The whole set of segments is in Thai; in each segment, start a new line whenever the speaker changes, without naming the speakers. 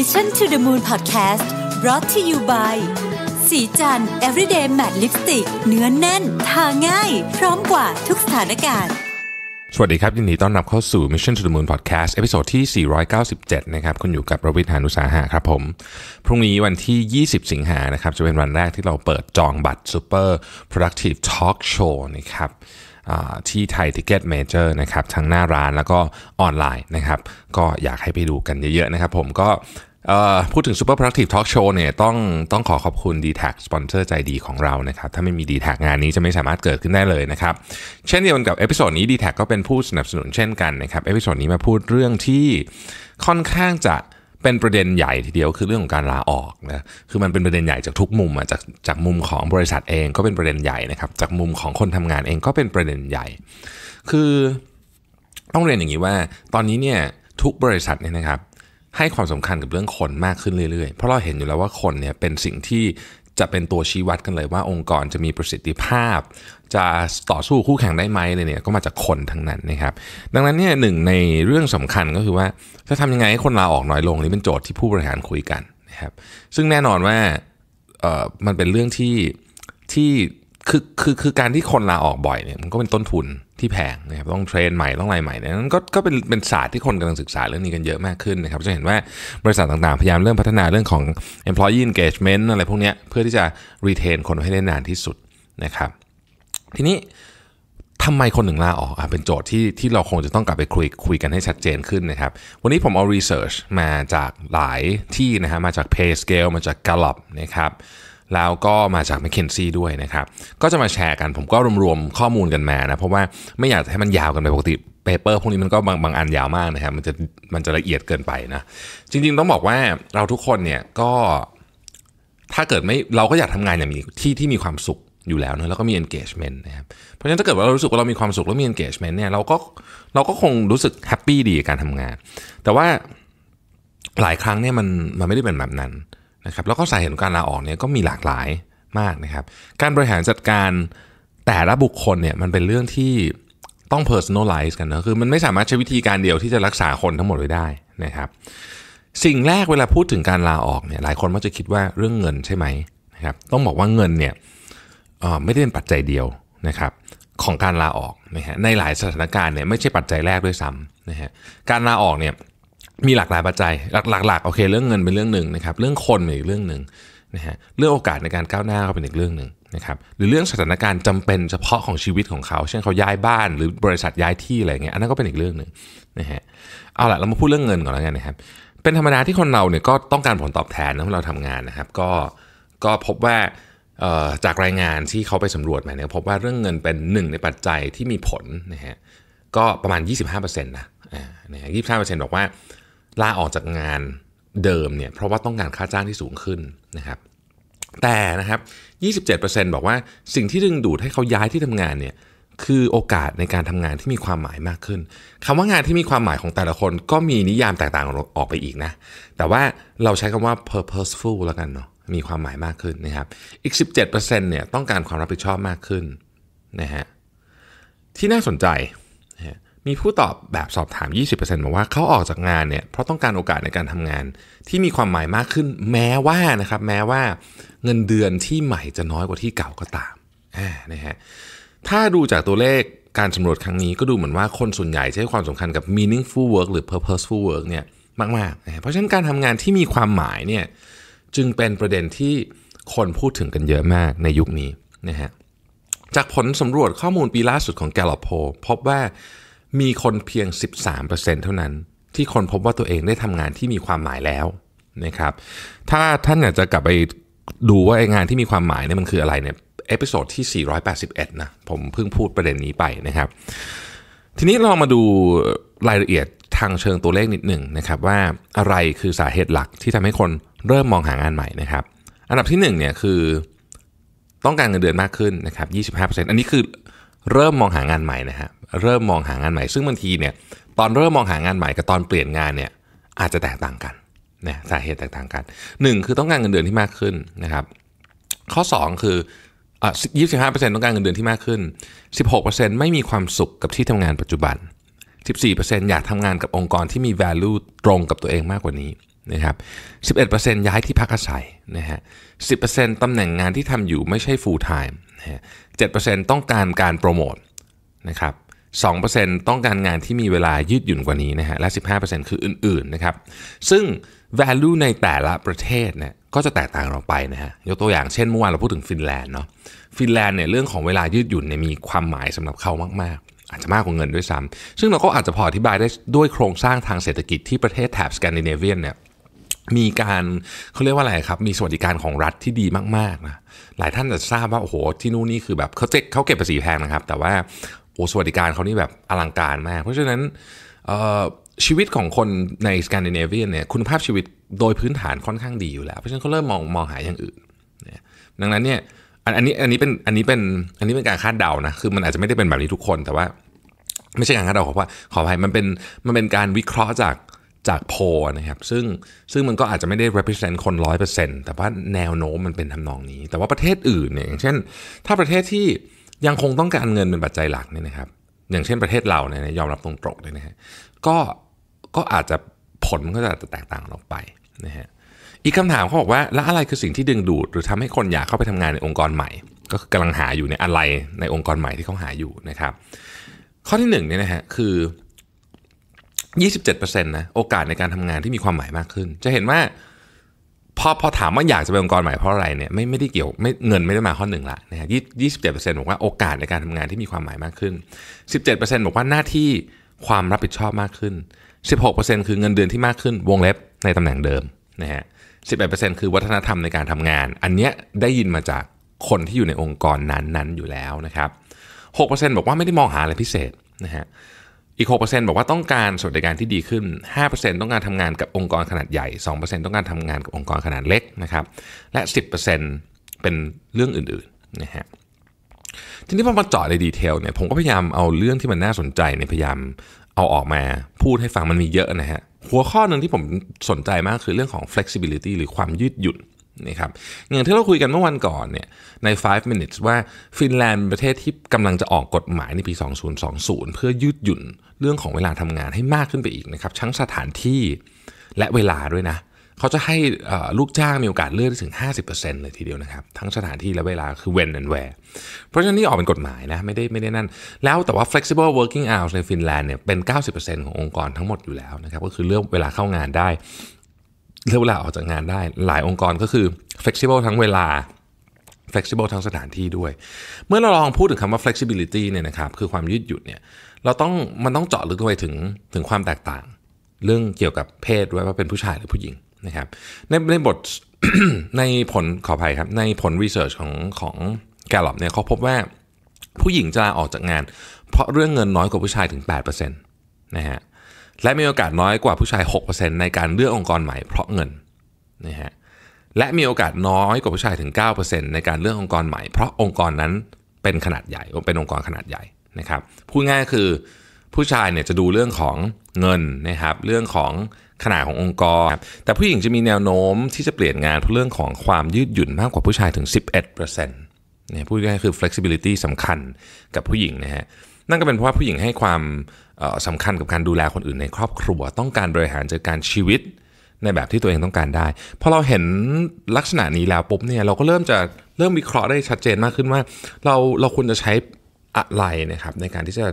Mission to the Moon Podcast brought to you by สีจัน everyday matte lipstick เนื้อนแน่น ทาง่าย พร้อมกว่าทุกสถานการณ์ สวัสดีครับ ยินดีต้อนรับเข้าสู่ Mission to the Moon Podcast ตอนที่ 497 นะครับ คุณอยู่กับประวิทยานุสาหะครับผม พรุ่งนี้วันที่ 20 สิงหานะครับ จะเป็นวันแรกที่เราเปิดจองบัตร Super Productive Talk Show นะครับที่ไทยทิกเก็ตเมเจอร์นะครับ ทั้งหน้าร้านแล้วก็ออนไลน์นะครับ ก็อยากให้ไปดูกันเยอะๆนะครับ ผมก็พูดถึง Super Productive Talk Show เนี่ยต้องต้องขอขอบคุณ d t แทสปอนเซอร์ใจดีของเรานะครับ ถ้าไม่มี d t แทงานนี้จะไม่สามารถเกิดขึ้นได้เลยนะครับ เช่นเดียวกับเอพิโซดนี้ d t แทก็เป็นผู้สนับสนุนเช่นกันนะครับ เอพิโซดนี้มาพูดเรื่องที่ค่อนข้างจะเป็นประเด็นใหญ่ทีเดียวคือเรื่องของการลาออกนะ คือมันเป็นประเด็นใหญ่จากทุกมุมอ่ะจากจากมุมของบริษัทเองก็เป็นประเด็นใหญ่นะครับ จากมุมของคนทำงานเองก็เป็นประเด็นใหญ่ คือต้องเรียนอย่างนี้ว่า ตอนนี้เนี่ยทุกบริษัทเนี่ยนะครับ ให้ความสำคัญกับเรื่องคนมากขึ้นเรื่อยๆ เพราะเราเห็นอยู่แล้วว่าคนเนี่ยเป็นสิ่งที่จะเป็นตัวชี้วัดกันเลยว่าองค์กรจะมีประสิทธิภาพ จะต่อสู้คู่แข่งได้ไหมเลยเนี่ยก็มาจากคนทั้งนั้นนะครับ ดังนั้นเนี่ยหนึ่งในเรื่องสำคัญก็คือว่าจะทำยังไงให้คนลาออกน้อยลง นี่เป็นโจทย์ที่ผู้บริหารคุยกันนะครับซึ่งแน่นอนว่าเออมันเป็นเรื่องที่ที่คือคือคือการที่คนลาออกบ่อยเนี่ยมันก็เป็นต้นทุนที่แพงนะครับต้องเทรนใหม่ ต้องอะไรใหม่เนี่ยนั้นก็ก็เป็นเป็นศาสตร์ที่คนกำลังศึกษาเรื่องนี้กันเยอะมากขึ้นนะครับจะเห็นว่าบริษัทต่างๆ พยายามเริ่มพัฒนาเรื่องของ employee engagement อะไรพวกนี้เพื่อที่จะ retain คนให้ได้นานที่สุดนะครับ ทีนี้ทำไมคนหนึ่งลาออกอ่ะเป็นโจทย์ที่ที่เราคงจะต้องกลับไปคุยคุยกันให้ชัดเจนขึ้นนะครับ วันนี้ผมเอา research มาจากหลายที่นะฮะมาจาก PayScale มาจาก Gallup นะครับแล้วก็มาจาก m c k เคนซี่ด้วยนะครับ ก็จะมาแชร์กัน ผมก็รวมๆข้อมูลกันมานะ เพราะว่าไม่อยากให้มันยาวกันไปปกติเปเปอร์พวกนี้มันก็บางบางอันยาวมากนะครับ มันจะมันจะละเอียดเกินไปนะ จริงๆต้องบอกว่าเราทุกคนเนี่ยก็ถ้าเกิดไม่เราก็อยากทำงานอย่างมีที่ที่มีความสุขอยู่แล้วนะแล้วก็มี engagement นะครับ เพราะฉะนั้นถ้าเกิดว่าเรารู้สึกว่าเรามีความสุขแล้วมี engagement เนี่ยเราก็เราก็คงรู้สึกแฮปปี้ดีกับการทำงาน แต่ว่าหลายครั้งเนี่ยมันมันไม่ได้เป็นแบบนั้นนะครับแล้วก็สาเหตุของการลาออกเนี่ยก็มีหลากหลายมากนะครับ การบริหารจัดการแต่ละบุคคลเนี่ยมันเป็นเรื่องที่ต้อง personalize กันนะ คือมันไม่สามารถใช้วิธีการเดียวที่จะรักษาคนทั้งหมดไว้ได้นะครับ สิ่งแรกเวลาพูดถึงการลาออกเนี่ยหลายคนมักจะคิดว่าเรื่องเงินใช่ไหมนะครับต้องบอกว่าเงินเนี่ยไม่ได้เป็นปัจจัยเดียวนะครับ ของการลาออกนะฮะในหลายสถานการณ์เนี่ยไม่ใช่ปัจจัยแรกด้วยซ้ำนะฮะการลาออกเนี่ยมีหลากหลายปัจจัยหลักๆโอเคเรื่องเงินเป็นเรื่องหนึ่งนะครับเรื่องคนเป็นอีกเรื่องหนึ่งนะฮะเรื่องโอกาสในการก้าวหน้าก็เป็นอีกเรื่องหนึ่งนะครับหรือเรื่องสถานการณ์จำเป็นเฉพาะของชีวิตของเขา เช่นเขาย้ายบ้าน หรือบริษัทย้ายที่อะไรเงี้ยอันนั้นก็เป็นอีกเรื่องหนึ่งนะฮะเอาละเรามาพูดเรื่องเงินก่อนแล้วกันนะครับเป็นธรรมดาที่คนเราเนี่ยก็ต้องการผลตอบแทนนะเมื่อเราทำงานนะครับก็ก็พบว่าจากรายงานที่เขาไปสำรวจมาเนี่ยพบว่าเรื่องเงินเป็นหนึ่งในปัจจัยที่มีผลนะฮะก็ประมาณ 25%นะนะฮะยีบอกว่าลาออกจากงานเดิมเนี่ยเพราะว่าต้องการค่าจ้างที่สูงขึ้นนะครับแต่นะครับ 27%บอกว่าสิ่งที่ดึงดูดให้เขาย้ายที่ทำงานเนี่ยคือโอกาสในการทำงานที่มีความหมายมากขึ้น คำว่างานที่มีความหมายของแต่ละคนก็มีนิยามแตกต่างออกไปอีกนะแต่ว่าเราใช้คำว่า purposeful แล้วกันเนาะมีความหมายมากขึ้นนะครับอีก 17%เนี่ยต้องการความรับผิดชอบมากขึ้นนะฮะที่น่าสนใจมีผู้ตอบแบบสอบถาม 20%บอกว่าเขาออกจากงานเนี่ย เพราะต้องการโอกาสในการทำงานที่มีความหมายมากขึ้น แม้ว่านะครับ แม้ว่าเงินเดือนที่ใหม่จะน้อยกว่าที่เก่าก็ตามนะฮะ ถ้าดูจากตัวเลขการสำรวจครั้งนี้ก็ดูเหมือนว่าคนส่วนใหญ่ใช้ความสำคัญกับ meaningful work หรือ purposeful work เนี่ยมากๆนะเพราะฉะนั้นการทำงานที่มีความหมายเนี่ย จึงเป็นประเด็นที่คนพูดถึงกันเยอะมากในยุคนี้นะฮะ จากผลสำรวจข้อมูลปีล่าสุดของ Gallup Poll พบว่ามีคนเพียง 13%เท่านั้น ที่คนพบว่าตัวเองได้ทำงานที่มีความหมายแล้วนะครับถ้าท่านอยากจะกลับไปดูว่าไองานที่มีความหมายเนี่ยมันคืออะไรเนี่ยเอพิโซดที่481นะผมเพิ่งพูดประเด็นนี้ไปนะครับ ทีนี้ลองมาดูรายละเอียดทางเชิงตัวเลขนิดหนึ่งนะครับว่าอะไรคือสาเหตุหลักที่ทำให้คนเริ่มมองหางานใหม่นะครับ อันดับที่1เนี่ยคือ ต้องการเงินเดือนมากขึ้นนะครับ25%อันนี้คือเริ่มมองหางานใหม่นะฮะเริ่มมองหางานใหม่ซึ่งบางทีเนี่ยตอนเริ่มมองหางานใหม่กับตอนเปลี่ยนงานเนี่ย อาจจะแตกต่างกันนะสาเหตุแตกต่างกัน 1 คือต้องการเงินเดือนที่มากขึ้นนะครับ ข้อ 2คือยี่สิบห้าเปอร์เซ็นต์ต้องการเงินเดือนที่มากขึ้นสิบหกเปอร์เซ็นต์ไม่มีความสุขกับที่ทำงานปัจจุบันสิบสี่เปอร์เซ็นต์อยากทำงานกับองค์กรที่มี value ตรงกับตัวเองมากกว่านี้นะครับสิบเอ็ดเปอร์เซ็นต์ย้ายที่พักอาศัยนะฮะสิบเปอร์เซ็นต์ตำแหน่งงานที่ทำอยู่ไม่ใช่ full time นะฮะเจ็ดเปอร์เซ็นต์ต้องการการโปรโมทนะครับ2%ต้องการงานที่มีเวลายืดหยุ่นกว่านี้นะฮะและ 15%คืออื่นๆนะครับซึ่ง value ในแต่ละประเทศเนี่ยก็จะแตกต่างออกไปนะฮะยกตัวอย่างเช่นเมื่อวานเราพูดถึงฟินแลนด์เนาะฟินแลนด์เนี่ยเรื่องของเวลายืดหยุ่นเนี่ยมีความหมายสำหรับเขามากๆ อาจจะมากกว่าเงินด้วยซ้ำซึ่งเราก็อาจจะพออธิบายได้ด้วยโครงสร้างทางเศรษฐกิจที่ประเทศแถบสแกนดิเนเวียนเนี่ยมีการเขาเรียกว่าอะไรครับมีสวัสดิการของรัฐที่ดีมากๆนะหลายท่านจะทราบว่าโอ้โห ที่นู่นนี่คือแบบเขาเจ็เขาเก็บภาษีแพงนะครับ แต่ว่าโอ้สวัสดิการเขานี่แบบอลังการมาก เพราะฉะนั้น ชีวิตของคนในสแกนดิเนเวียเนี่ยคุณภาพชีวิตโดยพื้นฐานค่อนข้างดีอยู่แล้ว เพราะฉะนั้นเขาเริ่มมองมองหาอย่างอื่น ดังนั้นเนี่ยอันนี้อันนี้เป็นอันนี้เป็นอันนี้เป็นการคาดเดานะคือมันอาจจะไม่ได้เป็นแบบนี้ทุกคน แต่ว่า ไม่ใช่การคาดเดาขอว่า ขออภัยมันเป็นมันเป็นการวิเคราะห์จากจากโพนะครับซึ่งซึ่งมันก็อาจจะไม่ได้ represent คน100%แต่ว่าแนวโน้มมันเป็นทำนองนี้ แต่ว่าประเทศอื่นเนี่ยอย่างเช่น ถ้าประเทศที่ยังคงต้องการเงินเป็นปัจจัยหลักนี่นะครับอย่างเช่นประเทศเราเนี่ยยอมรับตรงๆเลยนะฮะก็ก็อาจจะผลก็จจะแตกต่างออกไปนะฮะอีกคำถามเขาบอกว่าแล้วอะไรคือสิ่งที่ดึงดูด หรือทำให้คนอยากเข้าไปทำงานในองค์กรใหม่ ก็กำกำลังหาอยู่ในอะไรในองค์กรใหม่ที่เขาหาอยู่นะครับ ข้อที่1เนี่ยนะฮะคือ 27%นะโอกาสในการทำงานที่มีความหมายมากขึ้น จะเห็นว่าพอพอถามว่าอยากจะเป็นองค์กรใหม่เพราะอะไรเนี่ยไม่ไม่ได้เกี่ยวไม่เงินไม่ได้มาข้อหนึ่งละนะฮะยี่สิบเจ็ดเปอร์เซ็นต์บอกว่าโอกาสในการทำงานที่มีความหมายมากขึ้นสิบเจ็ดเปอร์เซ็นต์บอกว่าหน้าที่ความรับผิดชอบมากขึ้นสิบหกเปอร์เซ็นต์คือเงินเดือนที่มากขึ้นวงเล็บในตำแหน่งเดิมนะฮะสิบเปดเปอร์เซ็นต์คือวัฒนธรรมในการทำงาน อันเนี้ยได้ยินมาจากคนที่อยู่ในองค์กรนั้นๆอยู่แล้วนะครับหกเปอร์เซ็นต์บอกว่าไม่ได้มองหาอะไรพิเศษนะฮะอีก6%บอกว่าต้องการสวัสดิการที่ดีขึ้น 5%ต้องการทำงานกับองค์กรขนาดใหญ่ 2%ต้องการทำงานกับองค์กรขนาดเล็กนะครับ และ 10%เป็นเรื่องอื่นๆนะฮะ ทีนี้พอมาเจาะในดีเทลเนี่ย ผมก็พยายามเอาเรื่องที่มันน่าสนใจเนี่ยพยายามเอาออกมาพูดให้ฟังมันมีเยอะนะฮะ หัวข้อหนึ่งที่ผมสนใจมากคือเรื่องของ flexibility หรือความยืดหยุ่นนะครับอย่างที่เราคุยกันเมื่อวันก่อนเนี่ย ใน 5 minutes ว่าฟินแลนด์เป็นประเทศที่กำลังจะออกกฎหมายในปี 2020 เพื่อยืดหยุ่นเรื่องของเวลาทำงานให้มากขึ้นไปอีกนะครับ ทั้งสถานที่และเวลาด้วยนะ เขาจะให้ลูกจ้างมีโอกาสเลือกถึง 50%เลยทีเดียวนะครับ ทั้งสถานที่และเวลาคือ when and where เพราะฉะนั้นนี่ออกเป็นกฎหมายนะ ไม่ได้ไม่ได้นั่น แล้วแต่ว่า flexible working hours ในฟินแลนด์เนี่ย เป็น 90%ขององค์กรทั้งหมดอยู่แล้วนะครับ ก็คือเลือกเวลาเข้างานได้เลอกลาออกจากงานได้หลายองค์กรก็คือ flexible ทั้งเวลา flexible ทั้งสถานที่ด้วย เมื่อเราลองพูดถึงคำว่า flexibility เนี่ยนะครับ คือความยืดหยุ่นเนี่ยเราต้องมันต้องเจาะลึกไปถึงถึงความแตกต่าง เรื่องเกี่ยวกับเพศว่าเป็นผู้ชายหรือผู้หญิงนะครับในในบทในผลขออภัยครับในผลวิจัยของของแกลลอบเนี่ยเขาพบว่า ผู้หญิงจะลาออกจากงาน เพราะเรื่องเงินน้อยกว่าผู้ชายถึง 8%นะฮะและมีโอกาสน้อยกว่าผู้ชาย 6%ในการเลือกองค์กรใหม่เพราะเงินนะฮะ และมีโอกาสน้อยกว่าผู้ชายถึง 9%ในการเลือกองค์กรใหม่เพราะองค์กรนั้นเป็นขนาดใหญ่ เป็นองค์กรขนาดใหญ่นะครับ พูดง่ายคือผู้ชายเนี่ยจะดูเรื่องของเงินนะครับ เรื่องของขนาดขององค์กรแต่ผู้หญิงจะมีแนวโน้มที่จะเปลี่ยนงานเพราะเรื่องของความยืดหยุ่นมากกว่าผู้ชายถึง 11%เนี่ยพูดง่ายคือ flexibility สำคัญกับผู้หญิงนะฮะนั่นก็เป็นเพราะว่าผู้หญิงให้ความสำคัญกับการดูแลคนอื่นในครอบครัว ต้องการบริหารจัดการชีวิตในแบบที่ตัวเองต้องการได้พอเราเห็นลักษณะนี้แล้วปุ๊บเนี่ยเราก็เริ่มจะเริ่มวิเคราะห์ได้ชัดเจนมากขึ้นว่า เราเราควรจะใช้อะไรนะครับ ในการที่จะ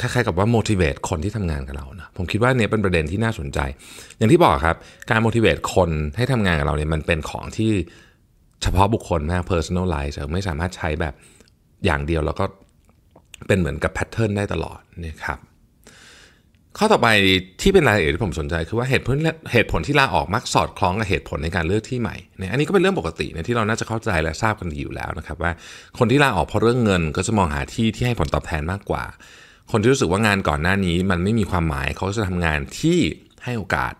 คล้ายๆกับว่า motivate คนที่ทำงานกับเรานะผมคิดว่าเนี่ยเป็นประเด็นที่น่าสนใจ อย่างที่บอกครับ การ motivate คนให้ทำงานกับเราเนี่ยมันเป็นของที่เฉพาะบุคคลมาก personalize ไม่สามารถใช้แบบอย่างเดียวแล้วก็เป็นเหมือนกับแพทเทิร์นได้ตลอดนะครับข้อต่อไปที่เป็นรายละเอียดที่ผมสนใจคือว่าเหตุผลเหตุผลที่ลาออกมักสอดคล้องกับเหตุผลในการเลือกที่ใหม่เนี่ยอันนี้ก็เป็นเรื่องปกติเนี่ยที่เราน่าจะเข้าใจและทราบกันอยู่แล้วนะครับว่าคนที่ลาออกเพราะเรื่องเงินก็จะมองหาที่ที่ให้ผลตอบแทนมากกว่า คนที่รู้สึกว่างานก่อนหน้านี้ มันไม่มีความหมายเขาจะทำงานที่ให้โอกาส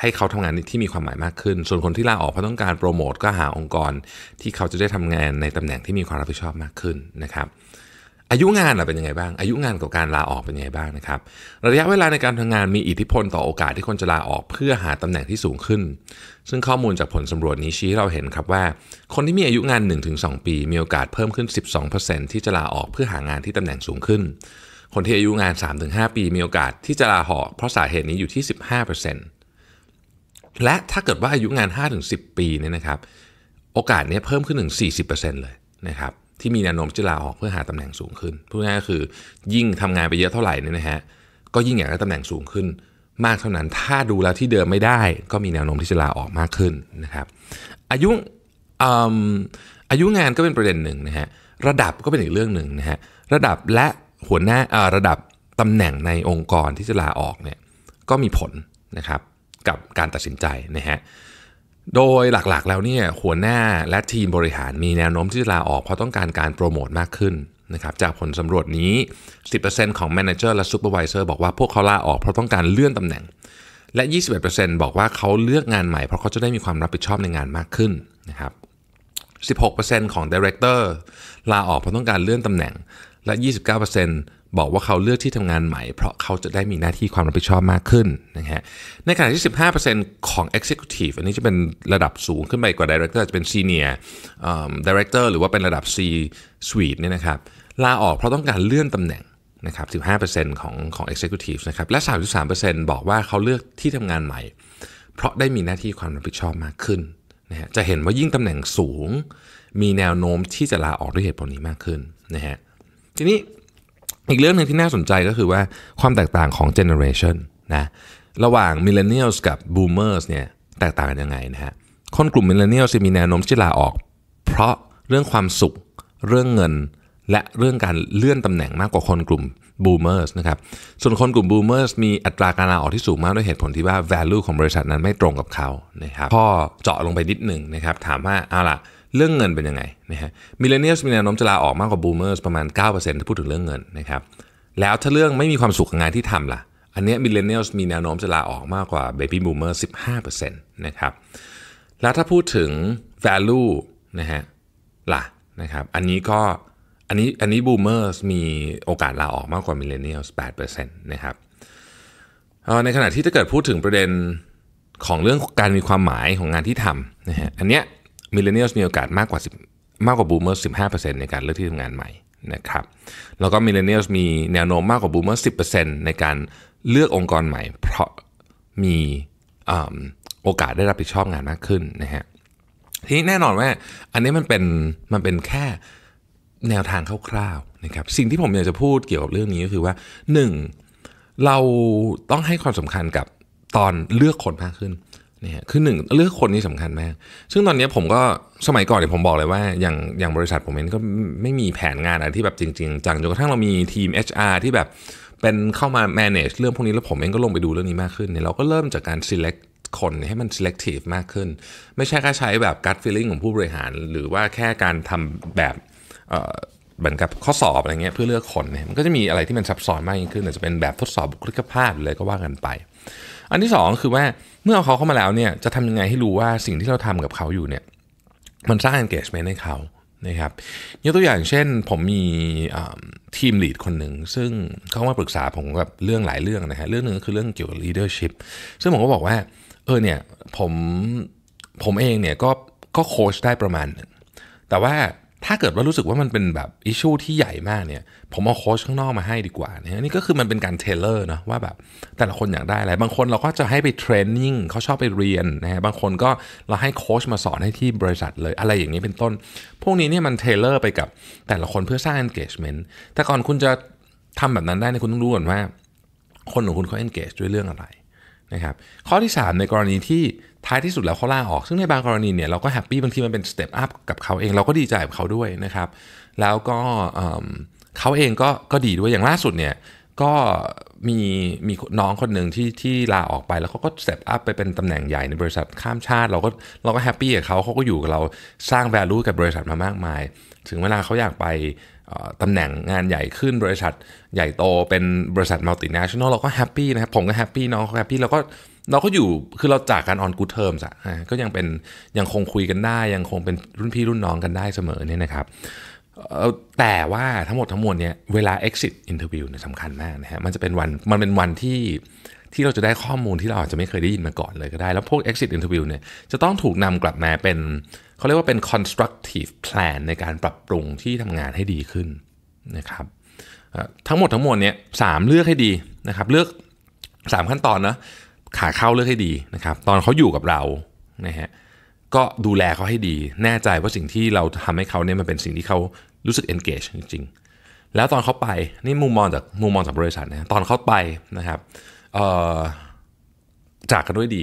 ให้เขาทำงานที่มีความหมายมากขึ้น ส่วนคนที่ลาออกเพราะต้องการโปรโมทก็หาองค์กรที่เขาจะได้ทำงานในตำแหน่งที่มีความรับผิดชอบมากขึ้นนะครับอายุงานเป็นยังไงบ้างอายุงานกับการลาออกเป็นยังไงบ้างนะครับ ระยะเวลาในการทำงานมีอิทธิพลต่อโอกาสที่คนจะลาออกเพื่อหาตำแหน่งที่สูงขึ้น ซึ่งข้อมูลจากผลสำรวจนี้ชี้ให้เราเห็นครับว่า คนที่มีอายุงาน 1-2 ปี มีโอกาสเพิ่มขึ้น 12%ที่จะลาออกเพื่อหางานที่ตำแหน่งสูงขึ้น คนที่อายุงาน 3-5 ปีมีโอกาสที่จะลาออกเพราะสาเหตุนี้อยู่ที่ 15%และถ้าเกิดว่าอายุงาน 5-10 ปีเนี่ยนะครับ โอกาสนี้เพิ่มขึ้นถึง40%เลยนะครับที่มีแนวโน้มจะลาออกเพื่อหาตำแหน่งสูงขึ้นพูดง่ายก็คือยิ่งทำงานไปเยอะเท่าไหร่นี่นะฮะ ก็ยิ่งอยากได้ตำแหน่งสูงขึ้น มากเท่านั้น ถ้าดูแล้วที่เดิมไม่ได้ ก็มีแนวโน้มที่จะลาออกมากขึ้นนะครับ อายุอายุงานก็เป็นประเด็นหนึ่งนะฮะ ระดับก็เป็นอีกเรื่องหนึ่งนะฮะ ระดับและหัวหน้าระดับตำแหน่งในองค์กรที่จะลาออกเนี่ยก็มีผลนะครับกับการตัดสินใจนะฮะโดยหลักๆแล้วเนี่ยหัวหน้าและทีมบริหารมีแนวโน้มที่จะลาออกเพราะต้องการการโปรโมทมากขึ้นนะครับจากผลสำรวจนี้ 10%ของแมเนเจอร์และซูเปอร์วิเซอร์บอกว่าพวกเขาลาออกเพราะต้องการเลื่อนตำแหน่ง และ 21%บอกว่าเขาเลือกงานใหม่ เพราะเขาจะได้มีความรับผิดชอบในงานมากขึ้นนะครับ16%ของดีเรคเตอร์ลาออกเพราะต้องการเลื่อนตำแหน่ง และ 29%เบอกว่าเขาเลือกที่ทำงานใหม่ เพราะเขาจะได้มีหน้าที่ความรับผิดชอบมากขึ้นนะฮะ ในขณะที่15%ของ Executive อันนี้จะเป็นระดับสูงขึ้นไปกว่า Director จะเป็น Senior Director หรือว่าเป็นระดับ C Suite เนี่ยนะครับลาออกเพราะต้องการเลื่อนตำแหน่งนะครับ15%ของของ Executive นะครับและ 33%บอกว่าเขาเลือกที่ทำงานใหม่ เพราะได้มีหน้าที่ความรับผิดชอบมากขึ้นนะฮะจะเห็นว่ายิ่งตำแหน่งสูง มีแนวโน้มที่จะลาออกด้วยเหตุผลนี้มากขึ้นนะฮะทีนี้อีกเรื่องหนึ่งที่น่าสนใจก็คือว่าความแตกต่างของเจเนอเรชันนะระหว่างมิเลเนียลส์กับบูมเมอร์สเนี่ยแตกต่างกันยังไงนะฮะคนกลุ่มมิเลเนียลส์มีแนวโน้มที่ลาออก เพราะเรื่องความสุข เรื่องเงิน และเรื่องการเลื่อนตำแหน่งมากกว่าคนกลุ่มบูมเมอร์สนะครับส่วนคนกลุ่มบูมเมอร์สมีอัตราการลาออกที่สูงมากด้วยเหตุผลที่ว่า value ของบริษัทนั้นไม่ตรงกับเขานะครับพอเจาะลงไปนิดหนึ่งนะครับถามว่าเอาล่ะเรื่องเงินเป็นยังไงนะฮะมิเลเนียลมีแนวโน้มจะลาออกมากกว่าบูมเมอร์สประมาณ9%ถ้าพูดถึงเรื่องเงินนะครับแล้วถ้าเรื่องไม่มีความ สุขกับงานที่ทำล่ะ อันนี้มิเลเนียลมีแนวโน้มจะลาออกมากกว่าเบบี้บูมเมอร์15%นะครับแล้วถ้าพูดถึง value นะฮะล่ะนะครับอันนี้ก็อันนี้อันนี้บูมเมอร์มีโอกาสลาออกมากกว่ามิเลเนียล8%นะครับในขณะที่ถ้าเกิดพูดถึงประเด็นของเรื่องการมีความหมายของงานที่ทำนะฮะอันเนี้ยมิเลเนียลมีโอกาสมากกว่า10มากกว่าบูมเมอร์สิบห้าเปอร์เซ็นต์ในการเลือกที่ทำงานใหม่นะครับ แล้วก็มิเลเนียลมีแนวโน้มมากกว่าบูมเมอร์สิบเปอร์เซ็นต์ในการเลือกองค์กรใหม่ เพราะมีโอกาสได้รับผิดชอบงานมากขึ้นนะฮะทีนี้แน่นอนว่าอันนี้มันเป็นมันเป็นแค่แนวทางคร่าวๆนะครับสิ่งที่ผมอยากจะพูดเกี่ยวกับเรื่องนี้ก็คือว่า 1. เราต้องให้ความสำคัญกับตอนเลือกคนมากขึ้นนี่ยคือหนึ่งเลือกคนนี่สำคัญมาก ซึ่งตอนนี้ผมก็สมัยก่อนเนี่ยผมบอกเลยว่าอย่างอย่างบริษัทผมเองก็ไม่มีแผนงานอะไรที่แบบจริงๆจัง จนกระทั่งเรามีทีม HR ที่แบบเป็นเข้ามา manage เรื่องพวกนี้แล้วผมเองก็ลงไปดูเรื่องนี้มากขึ้นเนี่ยเราก็เริ่มจากการ select คนให้มัน selective มากขึ้น ไม่ใช่แค่ใช้แบบ gut feeling ของผู้บริหารหรือว่าแค่การทำแบบเหมือนกับข้อสอบอะไรเงี้ยเพื่อเลือกคนเนี่ยมันก็จะมีอะไรที่มันซับซ้อนมากยิ่งขึ้นอาจจะเป็นแบบทดสอบบุคลิกภาพเลยก็ว่ากันไปอันที่2คือว่าเมื่อเอาเขาเข้ามาแล้วเนี่ยจะทำยังไงให้รู้ว่าสิ่งที่เราทำกับเขาอยู่เนี่ยมันสร้าง engagement ให้เขานะครับยกตัวอย่างเช่นผมมีทีมลีดคนหนึ่งซึ่งเขามาปรึกษาผมกับเรื่องหลายเรื่องนะฮะเรื่องหนึ่งก็คือเรื่องเกี่ยวกับ leadership ซึ่งผมก็บอกว่าเออเนี่ยผมผมเองเนี่ยก็ก็โค้ชได้ประมาณหนึ่งแต่ว่าถ้าเกิดว่ารู้สึกว่ามันเป็นแบบอิชชูที่ใหญ่มากเนี่ย ผมเอาโค้ชข้างนอกมาให้ดีกว่าเนี่ยนี่ก็คือมันเป็นการเทเลอร์เนาะว่าแบบแต่ละคนอยากได้อะไรบางคนเราก็จะให้ไปเทรนนิ่งเขาชอบไปเรียนนะฮะบางคนก็เราให้โค้ชมาสอนให้ที่บริษัทเลย อะไรอย่างนี้เป็นต้น พวกนี้เนี่ยมันเทเลอร์ไปกับแต่ละคนเพื่อสร้าง engagement แต่ก่อนคุณจะทำแบบนั้นได้เนี่ยคุณต้องรู้ก่อนว่า คนของคุณเขา engage ด้วยเรื่องอะไรนะครับข้อที่3ในกรณีที่ท้ายที่สุดแล้วเขาลาออก ซึ่งในบางกรณีเนี่ยเราก็แฮปปี้บางทีมันเป็นสเต็ปอัพกับเขาเองเราก็ดีใจกับเขาด้วยนะครับ แล้วก็เขาเองก็ก็ดีด้วย อย่างล่าสุดเนี่ยก็มีมีน้องคนหนึ่งที่ที่ลาออกไปแล้วเขาก็สเต็ปอัพไปเป็นตำแหน่งใหญ่ในบริษัทข้ามชาติเราก็เราก็แฮปปี้กับเขาเขาก็อยู่กับเราสร้างแวลูกับบริษัทมามากมาย ถึงเวลาเขาอยากไปตำแหน่งงานใหญ่ขึ้นบริษัทใหญ่โตเป็นบริษัทมัลติเนชั่นแนลเราก็แฮปปี้นะครับผมก็แฮปปี้น้องเขาแฮปปี้เราก็เราก็อยู่ คือเราจากการออนกูเทอร์มอะก็ยังเป็นยังคงคุยกันได้ ยังคงเป็นรุ่นพี่รุ่นน้องกันได้เสมอเนี่ยนะครับ แต่ว่าทั้งหมดทั้งมวลเนี่ยเวลา exit interview เนี่ยสำคัญมากนะฮะ มันจะเป็นวันมันเป็นวันที่ที่เราจะได้ข้อมูลที่เราอาจจะไม่เคยได้ยินมาก่อนเลยก็ได้ แล้วพวก exit interview เนี่ยจะต้องถูกนำกลับมาเป็นเขาเรียกว่าเป็น constructive plan ในการปรับปรุงที่ทำงานให้ดีขึ้นนะครับทั้งหมดทั้งมวลเนี่ยสามเลือกให้ดีนะครับ เลือก 3 ขั้นตอนนะขาเข้าเลือกให้ดีนะครับ ตอนเขาอยู่กับเรานะฮะก็ดูแลเขาให้ดี แน่ใจว่าสิ่งที่เราทำให้เขาเนี่ยมันเป็นสิ่งที่เขารู้สึก engage จริงๆ แล้วตอนเขาไปนี่มุมมองจากมุมมองจากบริษัทนะตอนเขาไปนะครับจากกันด้วยดี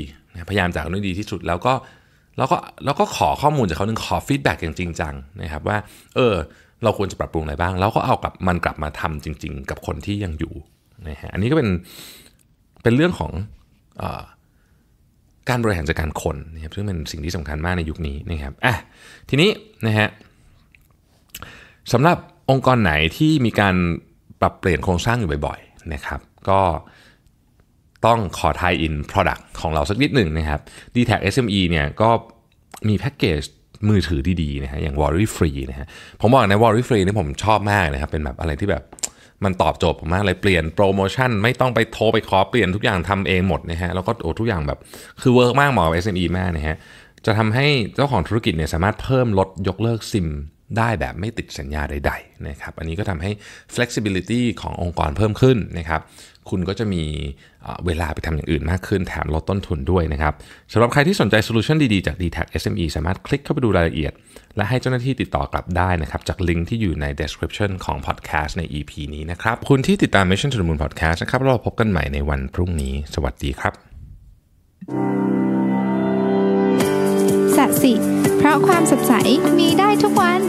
พยายามจากกันด้วยดีที่สุด แล้วก็แล้วก็แล้วก็ขอข้อมูลจากเขาหนึ่งขอฟีดแบ็กอย่างจริงจังนะครับ ว่า เออ เราควรจะปรับปรุงอะไรบ้าง แล้วก็เอากลับมันกลับมาทำจริง ๆ กับคนที่ยังอยู่นะฮะอันนี้ก็เป็นเป็นเรื่องของการบริหารจัดการคนนะครับซึ่งเป็นสิ่งที่สำคัญมากในยุคนี้นะครับอ่ะทีนี้นะฮะสำหรับองค์กรไหนที่มีการปรับเปลี่ยนโครงสร้างอยู่บ่อย ๆนะครับ ก็ต้องขอทายอิน Product ของเราสักนิดหนึ่งนะครับ d t แท SME เนี่ยก็มีแพ็กเกจมือถือดีๆนะฮะอย่าง w ร r r y Free นะฮะผมบอกนะ w ร r r y Free นี่ผมชอบมากนะครับเป็นแบบอะไรที่แบบมันตอบโจทย์ผมมากเลยเปลี่ยนโปรโมชั่น ไม่ต้องไปโทรไปขอเปลี่ยนทุกอย่างทำเองหมดนะฮะแล้วก็โอ้ทุกอย่างแบบคือเวิร์กมากเหมาะกับ SME มากนะฮะจะทำให้เจ้าของธุรกิจเนี่ยสามารถเพิ่มลดยกเลิกซิมได้แบบไม่ติดสัญญาใดๆนะครับ อันนี้ก็ทำให้ flexibility ขององค์กรเพิ่มขึ้นนะครับ คุณก็จะมีเวลาไปทำอย่างอื่นมากขึ้นแถมลดต้นทุนด้วยนะครับสำหรับใครที่สนใจโซลูชันดี ๆ จาก d t a c SME สามารถคลิกเข้าไปดูรายละเอียด และให้เจ้าหน้าที่ติดต่อกลับได้นะครับจากลิงก์ที่อยู่ใน description ของ podcast ใน EP นี้นะครับ คุณที่ติดตาม Mission to the Moon Podcast นะครับ เราพบกันใหม่ในวันพรุ่งนี้ สวัสดีครับ thank you สสิเพราะความสดใสมีได้ทุกวัน